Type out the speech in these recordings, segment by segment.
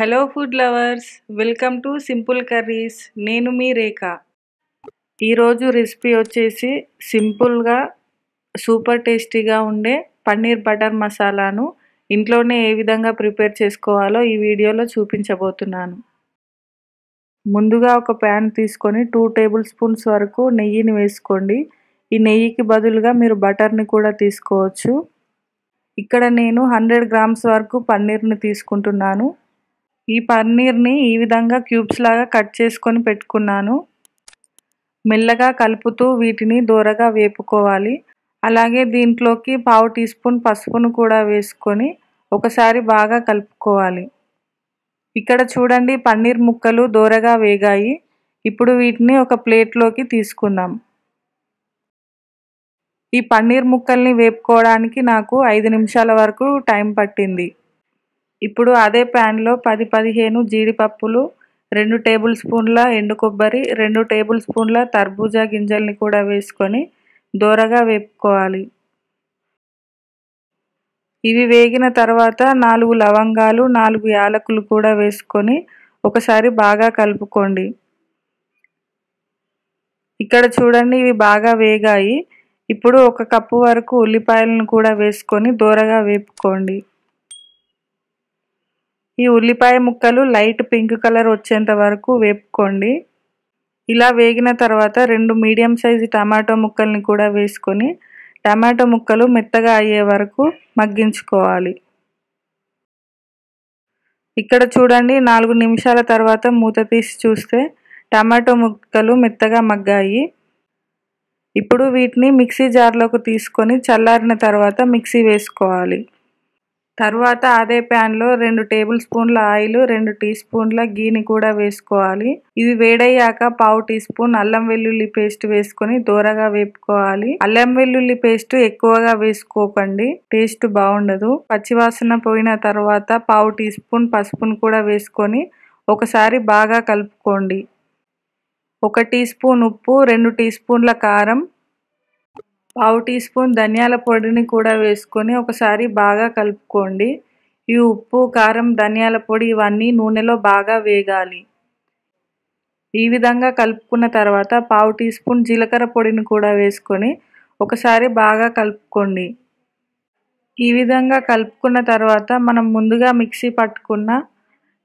hello food lovers welcome to simple curries నేను మీ రేఖ ఈరోజు రెసిపీ వచ్చేసి సింపుల్గా సూపర్ టేస్టీగా ఉండే పన్నీర్ బటర్ మసాలాను ఇంట్లోనే ఏ విధంగా ప్రిపేర్ చేసుకోవాలో ఈ వీడియోలో చూపించబోతున్నాను ముందుగా ఒక ప్యాన్ తీసుకొని టూ టేబుల్ స్పూన్స్ వరకు నెయ్యిని వేసుకోండి ఈ నెయ్యికి బదులుగా మీరు బటర్ని కూడా తీసుకోవచ్చు ఇక్కడ నేను హండ్రెడ్ గ్రామ్స్ వరకు పన్నీర్ని తీసుకుంటున్నాను ఈ పన్నీర్ని ఈ విధంగా క్యూబ్స్ లాగా కట్ చేసుకొని పెట్టుకున్నాను మెల్లగా కలుపుతూ వీటిని దూరగా వేపుకోవాలి అలాగే దీంట్లోకి పావు టీ స్పూన్ పసుపును కూడా వేసుకొని ఒకసారి బాగా కలుపుకోవాలి ఇక్కడ చూడండి పన్నీర్ ముక్కలు దూరగా వేగాయి ఇప్పుడు వీటిని ఒక ప్లేట్లోకి తీసుకుందాం ఈ పన్నీర్ ముక్కల్ని వేపుకోవడానికి నాకు ఐదు నిమిషాల వరకు టైం పట్టింది ఇప్పుడు అదే ప్యాన్లో పది పదిహేను జీడిపప్పులు రెండు టేబుల్ స్పూన్ల ఎండు కొబ్బరి రెండు టేబుల్ స్పూన్ల తర్బూజా గింజల్ని కూడా వేసుకొని దోరగా వేపుకోవాలి ఇవి వేగిన తర్వాత నాలుగు లవంగాలు నాలుగు యాలకులు కూడా వేసుకొని ఒకసారి బాగా కలుపుకోండి ఇక్కడ చూడండి ఇవి బాగా వేగాయి ఇప్పుడు ఒక కప్పు వరకు ఉల్లిపాయలను కూడా వేసుకొని దోరగా వేపుకోండి ఈ ఉల్లిపాయ ముక్కలు లైట్ పింక్ కలర్ వచ్చేంత వరకు వేపుకోండి ఇలా వేగిన తర్వాత రెండు మీడియం సైజు టమాటో ముక్కల్ని కూడా వేసుకొని టమాటో ముక్కలు మెత్తగా అయ్యే వరకు మగ్గించుకోవాలి ఇక్కడ చూడండి నాలుగు నిమిషాల తర్వాత మూత తీసి చూస్తే టమాటో ముక్కలు మెత్తగా మగ్గాయి ఇప్పుడు వీటిని మిక్సీ జార్లోకి తీసుకొని చల్లారిన తర్వాత మిక్సీ వేసుకోవాలి తర్వాత అదే ప్యాన్లో రెండు టేబుల్ స్పూన్ల ఆయిల్ రెండు టీ స్పూన్ల గీని కూడా వేసుకోవాలి ఇది వేడయ్యాక పావు టీ స్పూన్ అల్లం వెల్లుల్లి పేస్ట్ వేసుకొని దూరగా వేపుకోవాలి అల్లం వెల్లుల్లి పేస్ట్ ఎక్కువగా వేసుకోకండి టేస్ట్ బాగుండదు పచ్చివాసన పోయిన తర్వాత పావు టీ స్పూన్ పసుపును కూడా వేసుకొని ఒకసారి బాగా కలుపుకోండి ఒక టీ స్పూన్ ఉప్పు రెండు టీ స్పూన్ల కారం పావు టీ స్పూన్ ధనియాల పొడిని కూడా వేసుకొని ఒకసారి బాగా కలుపుకోండి ఈ ఉప్పు కారం ధనియాల పొడి ఇవన్నీ నూనెలో బాగా వేగాలి ఈ విధంగా కలుపుకున్న తర్వాత పావు టీ స్పూన్ జీలకర్ర పొడిని కూడా వేసుకొని ఒకసారి బాగా కలుపుకోండి ఈ విధంగా కలుపుకున్న తర్వాత మనం ముందుగా మిక్సీ పట్టుకున్న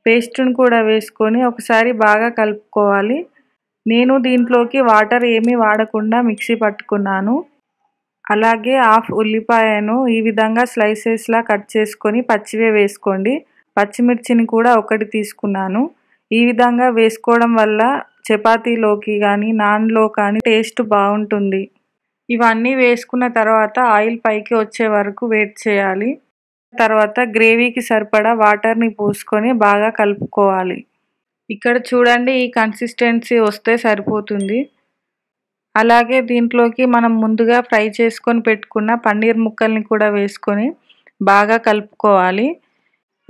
పేస్ట్ను కూడా వేసుకొని ఒకసారి బాగా కలుపుకోవాలి నేను దీంట్లోకి వాటర్ ఏమీ వాడకుండా మిక్సీ పట్టుకున్నాను అలాగే హాఫ్ ఉల్లిపాయను ఈ విధంగా స్లైసెస్లా కట్ చేసుకొని పచ్చివే వేసుకోండి పచ్చిమిర్చిని కూడా ఒకటి తీసుకున్నాను ఈ విధంగా వేసుకోవడం వల్ల చపాతీలోకి కానీ నాన్లో కానీ టేస్ట్ బాగుంటుంది ఇవన్నీ వేసుకున్న తర్వాత ఆయిల్ పైకి వచ్చే వరకు వెయిట్ చేయాలి తర్వాత గ్రేవీకి సరిపడా వాటర్ని పూసుకొని బాగా కలుపుకోవాలి ఇక్కడ చూడండి ఈ కన్సిస్టెన్సీ వస్తే సరిపోతుంది అలాగే దీంట్లోకి మనం ముందుగా ఫ్రై చేసుకొని పెట్టుకున్న పన్నీర్ ముక్కల్ని కూడా వేసుకొని బాగా కలుపుకోవాలి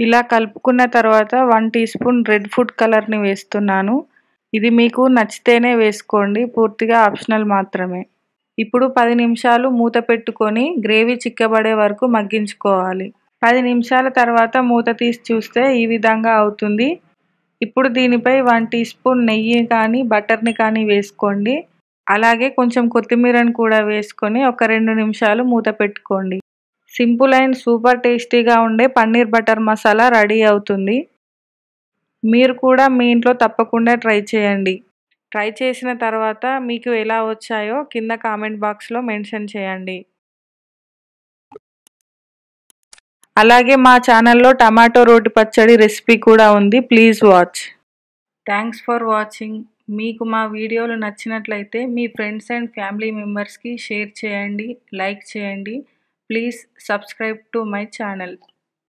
ఇలా కలుపుకున్న తర్వాత one teaspoon red food కలర్ని వేస్తున్నాను ఇది మీకు నచ్చితేనే వేసుకోండి పూర్తిగా ఆప్షనల్ మాత్రమే ఇప్పుడు పది నిమిషాలు మూత పెట్టుకొని గ్రేవీ చిక్కబడే వరకు మగ్గించుకోవాలి పది నిమిషాల తర్వాత మూత తీసి చూస్తే ఈ విధంగా అవుతుంది ఇప్పుడు దీనిపై వన్ టీ స్పూన్ నెయ్యి కానీ బటర్ని కానీ వేసుకోండి అలాగే కొంచెం కొత్తిమీరను కూడా వేసుకొని ఒక రెండు నిమిషాలు మూత పెట్టుకోండి సింపుల్ అండ్ సూపర్ టేస్టీగా ఉండే పన్నీర్ బటర్ మసాలా రెడీ అవుతుంది మీరు కూడా మీ ఇంట్లో తప్పకుండా ట్రై చేయండి ట్రై చేసిన తర్వాత మీకు ఎలా వచ్చాయో కింద కామెంట్ బాక్స్లో మెన్షన్ చేయండి అలాగే మా ఛానల్లో టమాటో రోటి పచ్చడి రెసిపీ కూడా ఉంది please watch thanks for watching మీకు మా వీడియోలు నచ్చినట్లయితే మీ ఫ్రెండ్స్ అండ్ ఫ్యామిలీ మెంబర్స్కి షేర్ చేయండి లైక్ చేయండి please subscribe to my channel